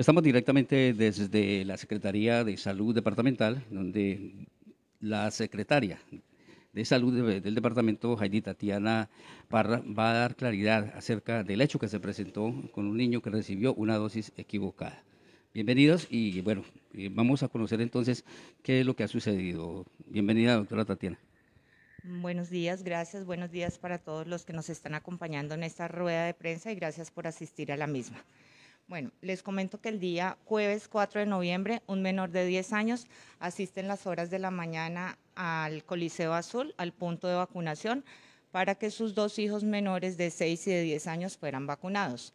Estamos directamente desde la Secretaría de Salud Departamental, donde la secretaria de Salud del Departamento, Heidi Tatiana Parra, va a dar claridad acerca del hecho que se presentó con un niño que recibió una dosis equivocada. Bienvenidos y bueno, eh, vamos a conocer entonces qué es lo que ha sucedido. Bienvenida, doctora Tatiana. Buenos días, gracias. Buenos días para todos los que nos están acompañando en esta rueda de prensa y gracias por asistir a la misma. Bueno, les comento que el día jueves 4 de noviembre, un menor de 10 años asiste en las horas de la mañana al Coliseo Azul, al punto de vacunación, para que sus dos hijos menores de 6 y de 10 años fueran vacunados.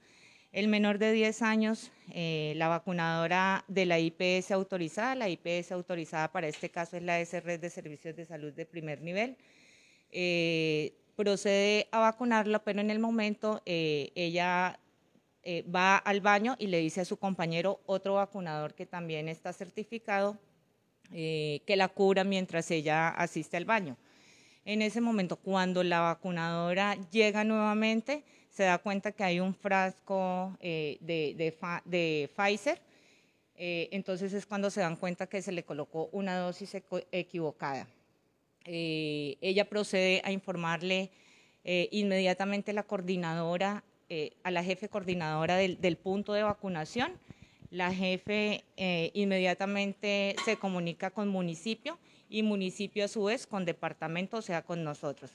El menor de 10 años, eh, la vacunadora de la IPS autorizada, la IPS autorizada para este caso es la SRD de Servicios de Salud de primer nivel, eh, procede a vacunarla, pero en el momento eh, ella eh, va al baño y le dice a su compañero, otro vacunador que también está certificado, eh, que la cura mientras ella asiste al baño. En ese momento, cuando la vacunadora llega nuevamente, se da cuenta que hay un frasco eh, de, de, Pfizer, entonces es cuando se dan cuenta que se le colocó una dosis equivocada. ella procede a informarle inmediatamente la coordinadora eh, a la jefe coordinadora del, punto de vacunación. La jefe eh, inmediatamente se comunica con municipio y municipio a su vez con departamento, o sea, con nosotros.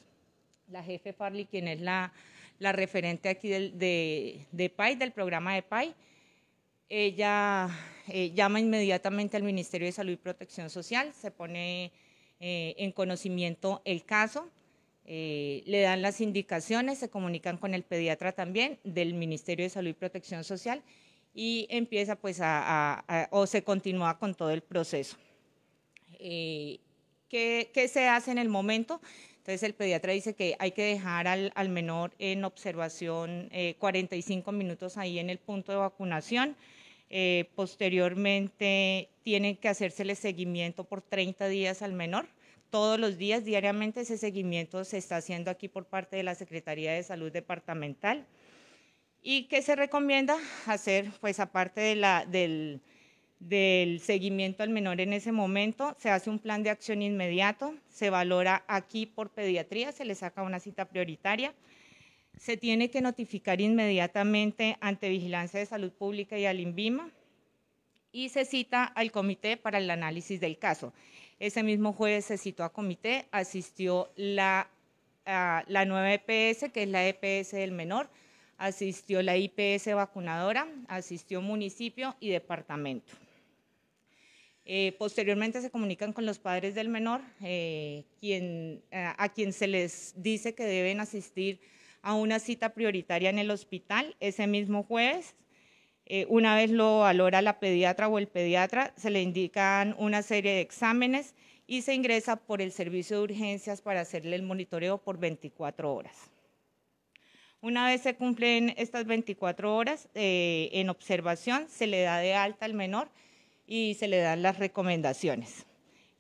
La jefe Farley, quien es la, referente aquí del, de, PAI, del programa de PAI, ella eh, llama inmediatamente al Ministerio de Salud y Protección Social, se pone en conocimiento el caso. Eh, le dan las indicaciones, se comunican con el pediatra también del Ministerio de Salud y Protección Social y empieza pues a, o se continúa con todo el proceso. Eh, ¿qué, se hace en el momento? Entonces el pediatra dice que hay que dejar al, menor en observación 45 eh, minutos ahí en el punto de vacunación. posteriormente tienen que hacerse seguimiento por 30 días al menor todos los días, diariamente, ese seguimiento se está haciendo aquí por parte de la Secretaría de Salud Departamental. ¿Y qué se recomienda hacer? Pues aparte del, seguimiento al menor en ese momento, se hace un plan de acción inmediato, se valora aquí por pediatría, se le saca una cita prioritaria, se tiene que notificar inmediatamente ante Vigilancia de Salud Pública y al INVIMA y se cita al comité para el análisis del caso. Ese mismo jueves se citó a comité, asistió la, la nueva EPS, que es la EPS del menor, asistió la IPS vacunadora, asistió municipio y departamento. Eh, posteriormente se comunican con los padres del menor, eh, eh, a quien se les dice que deben asistir a una cita prioritaria en el hospital ese mismo jueves eh, una vez lo valora la pediatra o el pediatra, se le indican una serie de exámenes y se ingresa por el servicio de urgencias para hacerle el monitoreo por 24 horas. Una vez se cumplen estas 24 horas eh, en observación, se le da de alta al menor y se le dan las recomendaciones.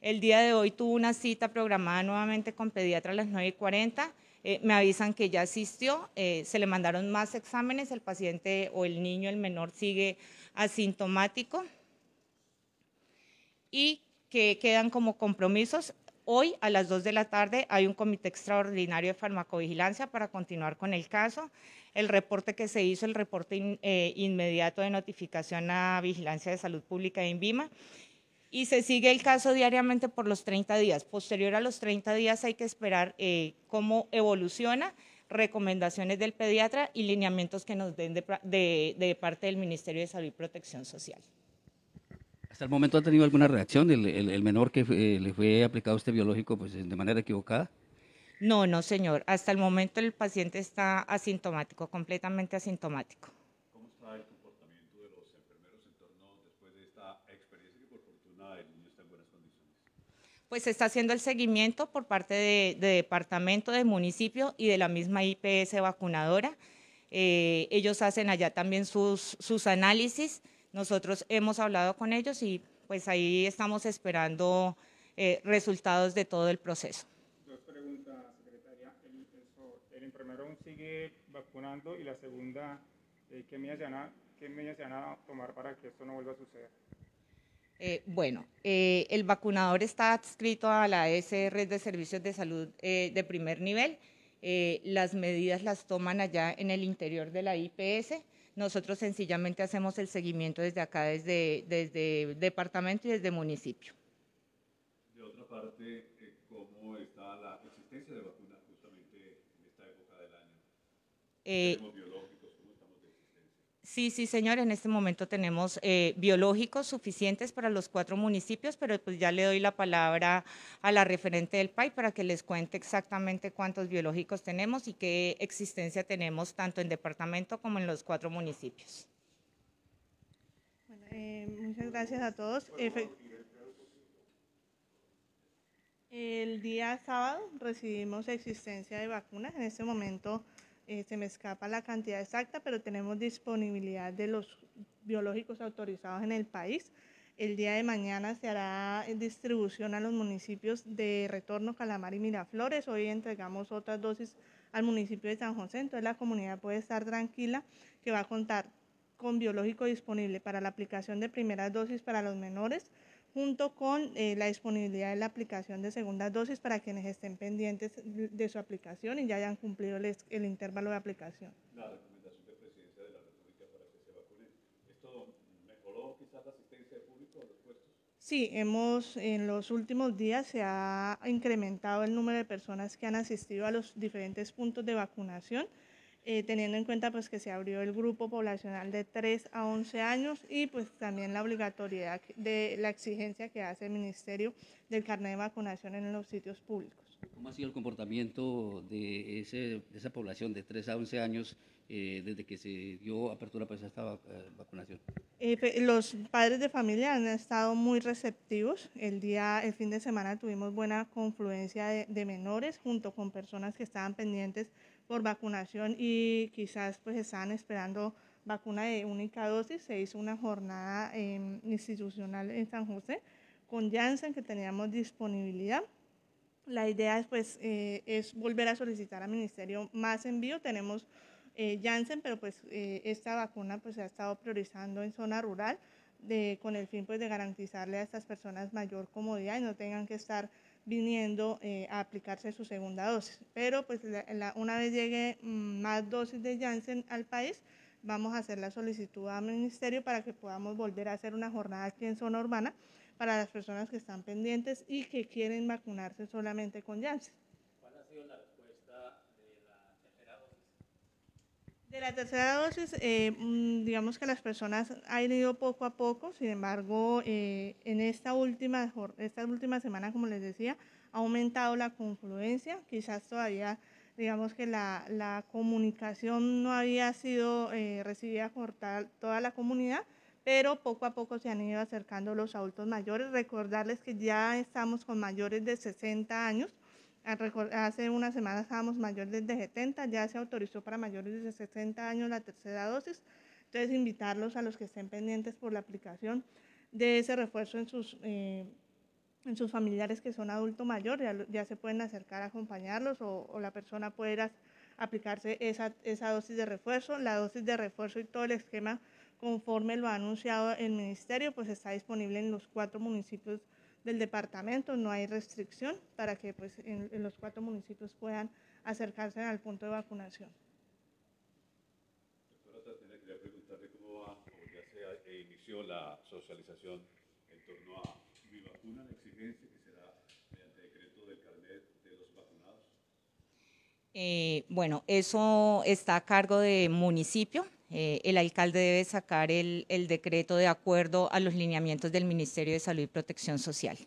El día de hoy tuvo una cita programada nuevamente con pediatra a las 9.40 eh, me avisan que ya asistió, eh, se le mandaron más exámenes, el paciente o el niño, el menor, sigue asintomático y que quedan como compromisos. Hoy a las 2 de la tarde hay un comité extraordinario de farmacovigilancia para continuar con el caso. El reporte que se hizo, el reporte eh, inmediato de notificación a Vigilancia de Salud Pública de INVIMA, y se sigue el caso diariamente por los 30 días. Posterior a los 30 días hay que esperar eh, cómo evoluciona, recomendaciones del pediatra y lineamientos que nos den de, parte del Ministerio de Salud y Protección Social. ¿Hasta el momento ha tenido alguna reacción el, menor que eh, le fue aplicado este biológico pues, de manera equivocada? No, no, señor. Hasta el momento el paciente está asintomático, completamente asintomático. pues se está haciendo el seguimiento por parte de, departamento, de municipio y de la misma IPS vacunadora. Eh, ellos hacen allá también sus, análisis. Nosotros hemos hablado con ellos y pues ahí estamos esperando eh, resultados de todo el proceso. Dos preguntas, secretaria. El, el, el sigue vacunando y la segunda, eh, ¿qué medidas se van a tomar para que esto no vuelva a suceder? Eh, bueno, eh, el vacunador está adscrito a la SR de Servicios de Salud eh, de primer nivel. las medidas las toman allá en el interior de la IPS. Nosotros sencillamente hacemos el seguimiento desde acá, desde, desde departamento y desde municipio. De otra parte, ¿cómo está la existencia de vacunas justamente en esta época del año? Sí, sí, señor. En este momento tenemos eh, biológicos suficientes para los cuatro municipios, pero pues ya le doy la palabra a la referente del PAI para que les cuente exactamente cuántos biológicos tenemos y qué existencia tenemos tanto en departamento como en los cuatro municipios. Eh, muchas gracias a todos. el día sábado recibimos existencia de vacunas. En este momento eh, se me escapa la cantidad exacta, pero tenemos disponibilidad de los biológicos autorizados en el país. El día de mañana se hará eh, distribución a los municipios de Retorno, Calamar y Miraflores. Hoy entregamos otras dosis al municipio de San José, entonces la comunidad puede estar tranquila que va a contar con biológico disponible para la aplicación de primeras dosis para los menores junto con eh, la disponibilidad de la aplicación de segunda dosis para quienes estén pendientes de su aplicación y ya hayan cumplido el, intervalo de aplicación. La recomendación de Presidencia de la República para que se vacunen, ¿esto mejoró quizás la asistencia de público a puestos? Sí, hemos, en los últimos días se ha incrementado el número de personas que han asistido a los diferentes puntos de vacunación. Eh, teniendo en cuenta pues, que se abrió el grupo poblacional de 3 a 11 años y pues también la obligatoriedad de la exigencia que hace el Ministerio del carnet de vacunación en los sitios públicos. ¿Cómo ha sido el comportamiento de, esa población de 3 a 11 años eh, desde que se dio apertura para pues, esta eh, vacunación? los padres de familia han estado muy receptivos. El día, el fin de semana tuvimos buena confluencia de, de menores junto con personas que estaban pendientes por vacunación y quizás pues estaban esperando vacuna de única dosis. Se hizo una jornada em, institucional en San José con Janssen que teníamos disponibilidad. La idea es, pues, eh, es volver a solicitar al Ministerio más envío. Tenemos eh, Janssen, pero pues eh, esta vacuna pues, se ha estado priorizando en zona rural de, con el fin pues, de garantizarle a estas personas mayor comodidad y no tengan que estar viniendo eh, a aplicarse su segunda dosis. Pero pues una vez llegue mm, más dosis de Janssen al país, vamos a hacer la solicitud al ministerio para que podamos volver a hacer una jornada aquí en zona urbana para las personas que están pendientes y que quieren vacunarse solamente con Janssen. De la tercera dosis, eh, mm, digamos que las personas han ido poco a poco, sin embargo, eh, en esta última, esta última semana, como les decía, ha aumentado la confluencia, quizás todavía digamos que la, comunicación no había sido eh, recibida por tal, toda la comunidad, pero poco a poco se han ido acercando los adultos mayores. Recordarles que ya estamos con mayores de 60 años, Hace una semana estábamos mayores de 70, ya se autorizó para mayores de 60 años la tercera dosis. Entonces, invitarlos a los que estén pendientes por la aplicación de ese refuerzo en sus, eh, en sus familiares que son adulto mayor, ya, se pueden acercar a acompañarlos o, la persona pueda aplicarse esa, esa dosis de refuerzo. La dosis de refuerzo y todo el esquema, conforme lo ha anunciado el ministerio, pues está disponible en los cuatro municipios del departamento, no hay restricción para que pues, en, los cuatro municipios puedan acercarse al punto de vacunación. Doctora Tatiana, quería preguntarle cómo va, como ya se eh, inició la socialización en torno a mi vacuna, la exigencia que será mediante decreto del carnet de los vacunados. Eh, bueno, eso está a cargo de municipio, eh, el alcalde debe sacar el, el decreto de acuerdo a los lineamientos del Ministerio de Salud y Protección Social.